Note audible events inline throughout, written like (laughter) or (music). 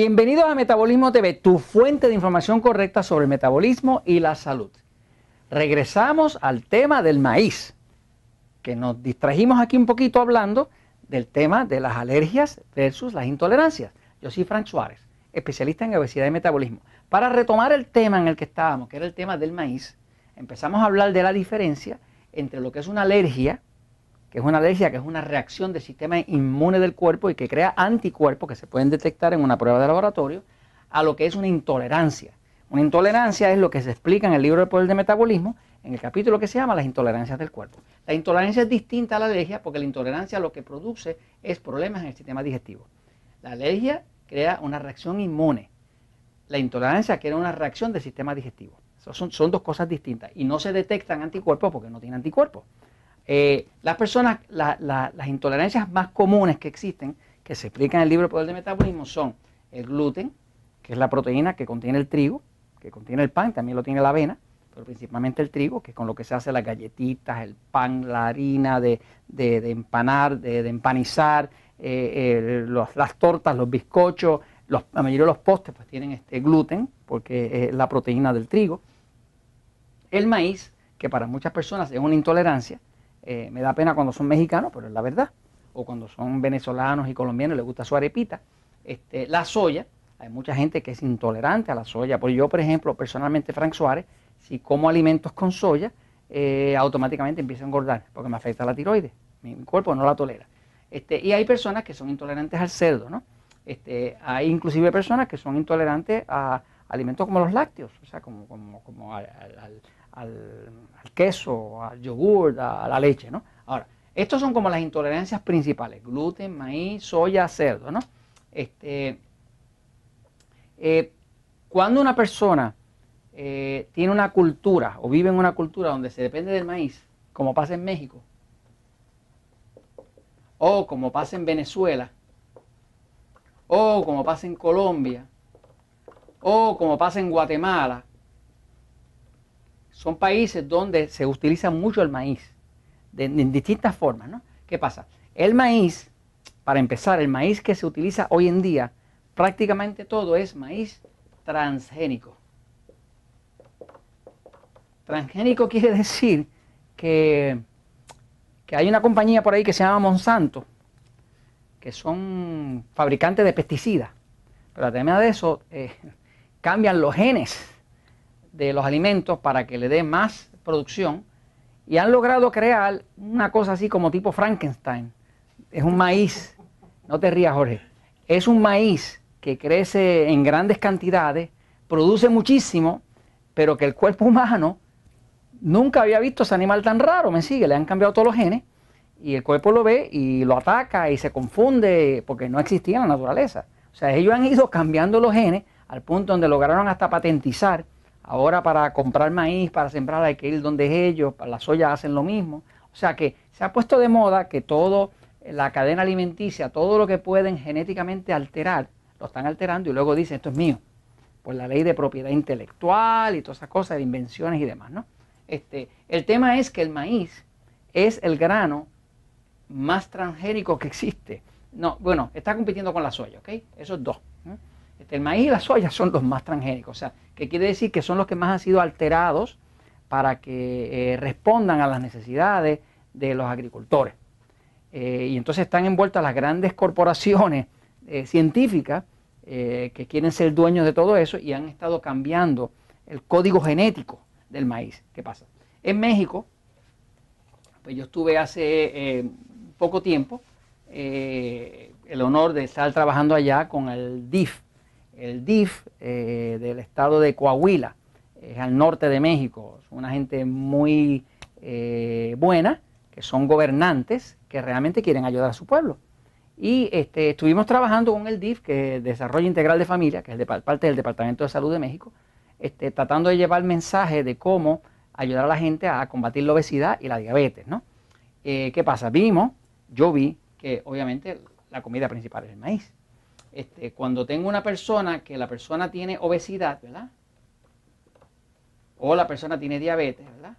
Bienvenidos a Metabolismo TV, tu fuente de información correcta sobre el metabolismo y la salud. Regresamos al tema del maíz, que nos distrajimos aquí un poquito hablando del tema de las alergias versus las intolerancias. Yo soy Frank Suárez, especialista en obesidad y metabolismo. Para retomar el tema en el que estábamos, que era el tema del maíz, empezamos a hablar de la diferencia entre lo que es una alergia que es una alergia, que es una reacción del sistema inmune del cuerpo y que crea anticuerpos que se pueden detectar en una prueba de laboratorio, a lo que es una intolerancia. Una intolerancia es lo que se explica en el libro del poder del metabolismo, en el capítulo que se llama las intolerancias del cuerpo. La intolerancia es distinta a la alergia porque la intolerancia lo que produce es problemas en el sistema digestivo. La alergia crea una reacción inmune. La intolerancia crea una reacción del sistema digestivo. Son, son dos cosas distintas y no se detectan anticuerpos porque no tiene anticuerpos. Eh, las personas, las intolerancias más comunes que existen, que se explican en el libro de Poder del Metabolismo, son el gluten, que es la proteína que contiene el trigo, que contiene el pan, también lo tiene la avena, pero principalmente el trigo, que es con lo que se hace las galletitas, el pan, la harina de, empanar, de, empanizar, eh, las tortas, los bizcochos, la mayoría de los postres pues tienen este gluten, porque es la proteína del trigo. El maíz, que para muchas personas es una intolerancia, eh, me da pena cuando son mexicanos, pero es la verdad. O cuando son venezolanos y colombianos, les gusta su arepita. Este, la soya, hay mucha gente que es intolerante a la soya. Por yo, por ejemplo, personalmente, Frank Suárez, si como alimentos con soya, eh, automáticamente empiezo a engordar, porque me afecta la tiroides. Mi, cuerpo no la tolera. Este, y hay personas que son intolerantes al cerdo, ¿no? Este, hay inclusive personas que son intolerantes a alimentos como los lácteos, o sea, como, como, al, al, queso, al yogur, a, la leche, ¿no? Ahora, estos son como las intolerancias principales, gluten, maíz, soya, cerdo, ¿no? Este, eh, cuando una persona eh, tiene una cultura o vive en una cultura donde se depende del maíz, como pasa en México, o como pasa en Venezuela, o como pasa en Colombia, o como pasa en Guatemala, son países donde se utiliza mucho el maíz, de, en distintas formas, ¿no? ¿Qué pasa? El maíz, para empezar, el maíz que se utiliza hoy en día, prácticamente todo es maíz transgénico. Transgénico quiere decir que, hay una compañía por ahí que se llama Monsanto, que son fabricantes de pesticidas. Pero además de eso, eh, cambian los genes de los alimentos para que le dé más producción y han logrado crear una cosa así como tipo Frankenstein. Es un maíz, no te rías Jorge, es un maíz que crece en grandes cantidades, produce muchísimo, pero que el cuerpo humano nunca había visto ese animal tan raro, me sigue, le han cambiado todos los genes y el cuerpo lo ve y lo ataca y se confunde porque no existía en la naturaleza. O sea, ellos han ido cambiando los genes al punto donde lograron hasta patentizar Ahora para comprar maíz, para sembrar hay que ir donde ellos, para la soya hacen lo mismo. O sea que se ha puesto de moda que todo eh, la cadena alimenticia, todo lo que pueden genéticamente alterar, lo están alterando y luego dicen esto es mío. Por la ley de propiedad intelectual y todas esas cosas de invenciones y demás, ¿no? Este, el tema es que el maíz es el grano más transgénico que existe. No, bueno, está compitiendo con la soya, ¿ok? Esos dos. Este, el maíz y la soya son los más transgénicos, o sea, qué quiere decir que son los que más han sido alterados para que eh, respondan a las necesidades de los agricultores. Eh, y entonces están envueltas las grandes corporaciones eh, científicas que quieren ser dueños de todo eso y han estado cambiando el código genético del maíz. ¿Qué pasa? En México, pues yo estuve hace poco tiempo el honor de estar trabajando allá con el DIF, el DIF eh, del estado de Coahuila, es al norte de México. es una gente muy eh, buena, que son gobernantes, que realmente quieren ayudar a su pueblo. Y este, estuvimos trabajando con el DIF, que es Desarrollo Integral de Familia, que es parte del Departamento de Salud de México, este, tratando de llevar el mensaje de cómo ayudar a la gente a combatir la obesidad y la diabetes, ¿no? Eh, ¿Qué pasa? Vimos, yo vi que obviamente la comida principal es el maíz. Este, cuando tengo una persona que la persona tiene obesidad, ¿verdad? O la persona tiene diabetes, ¿verdad?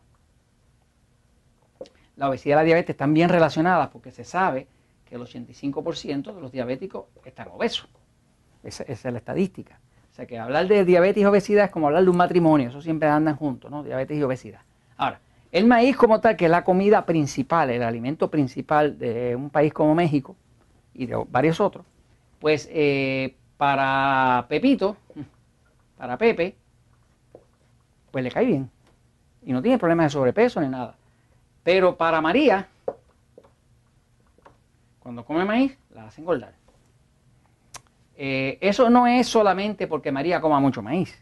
La obesidad y la diabetes están bien relacionadas porque se sabe que el 85% de los diabéticos están obesos. Esa, esa, es la estadística. O sea que hablar de diabetes y obesidad es como hablar de un matrimonio, eso siempre andan juntos, ¿no? Diabetes y obesidad. Ahora, el maíz como tal, que es la comida principal, el alimento principal de un país como México y de varios otros, pues eh, para Pepito, para Pepe, pues le cae bien. Y no tiene problemas de sobrepeso ni nada. Pero para María, cuando come maíz, la hace engordar. Eh, eso no es solamente porque María coma mucho maíz.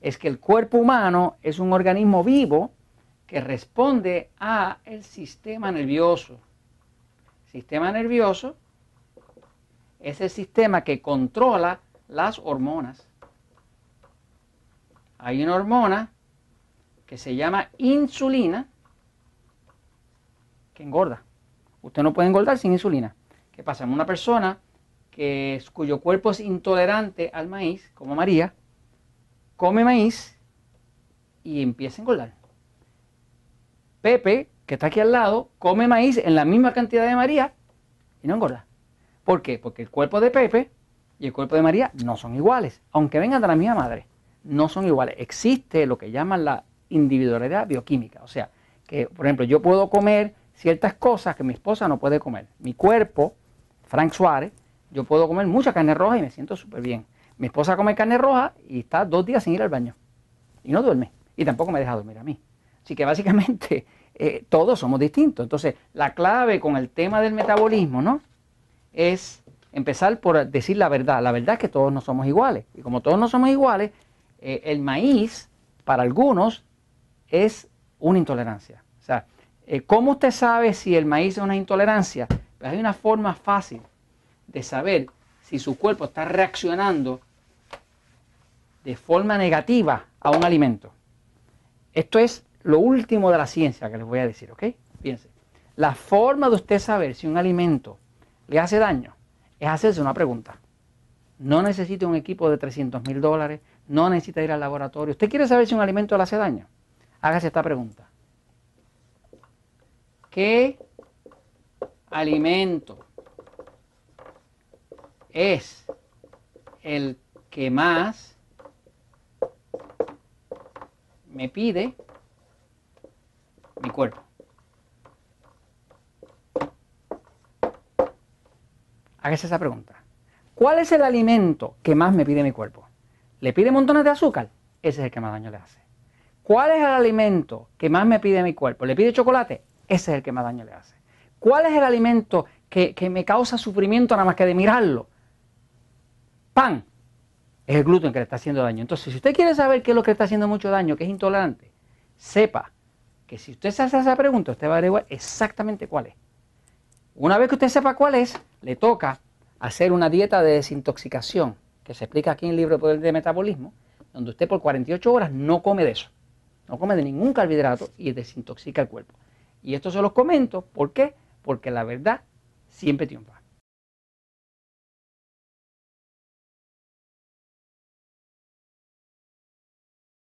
Es que el cuerpo humano es un organismo vivo que responde a el sistema nervioso. Sistema nervioso es el sistema que controla las hormonas. Hay una hormona que se llama insulina que engorda. Usted no puede engordar sin insulina. ¿Qué pasa? Una persona que, cuyo cuerpo es intolerante al maíz, como María, come maíz y empieza a engordar. Pepe, que está aquí al lado, come maíz en la misma cantidad de María y no engorda. ¿Por qué? Porque el cuerpo de Pepe y el cuerpo de María no son iguales, aunque vengan de la misma madre, no son iguales. Existe lo que llaman la individualidad bioquímica, o sea, que por ejemplo yo puedo comer ciertas cosas que mi esposa no puede comer. Mi cuerpo, Frank Suárez, yo puedo comer mucha carne roja y me siento súper bien. Mi esposa come carne roja y está dos días sin ir al baño. Y no duerme. Y tampoco me deja dormir a mí. Así que básicamente (laughs) eh, todos somos distintos. Entonces, la clave con el tema del metabolismo, ¿no? es empezar por decir la verdad. La verdad es que todos no somos iguales. Y como todos no somos iguales, eh, el maíz, para algunos, es una intolerancia. O sea, eh, ¿cómo usted sabe si el maíz es una intolerancia? Pues hay una forma fácil de saber si su cuerpo está reaccionando de forma negativa a un alimento. Esto es lo último de la ciencia que les voy a decir, ¿ok? Fíjense. La forma de usted saber si un alimento le hace daño, es hacerse una pregunta. No necesita un equipo de 300 mil dólares, no necesita ir al laboratorio. ¿Usted quiere saber si un alimento le hace daño? Hágase esta pregunta. ¿Qué alimento es el que más me pide mi cuerpo? Hágase esa pregunta. ¿Cuál es el alimento que más me pide mi cuerpo? ¿Le pide montones de azúcar? Ese es el que más daño le hace. ¿Cuál es el alimento que más me pide mi cuerpo? ¿Le pide chocolate? Ese es el que más daño le hace. ¿Cuál es el alimento que, me causa sufrimiento nada más que de mirarlo? Pan. Es el gluten que le está haciendo daño. Entonces, si usted quiere saber qué es lo que le está haciendo mucho daño, que es intolerante, sepa que si usted se hace esa pregunta, usted va a averiguar exactamente cuál es. Una vez que usted sepa cuál es, le toca hacer una dieta de desintoxicación, que se explica aquí en el libro Poder de Metabolismo, donde usted por 48 horas no come de eso, no come de ningún carbohidrato y desintoxica el cuerpo. Y esto se los comento, ¿por qué? Porque la verdad siempre triunfa.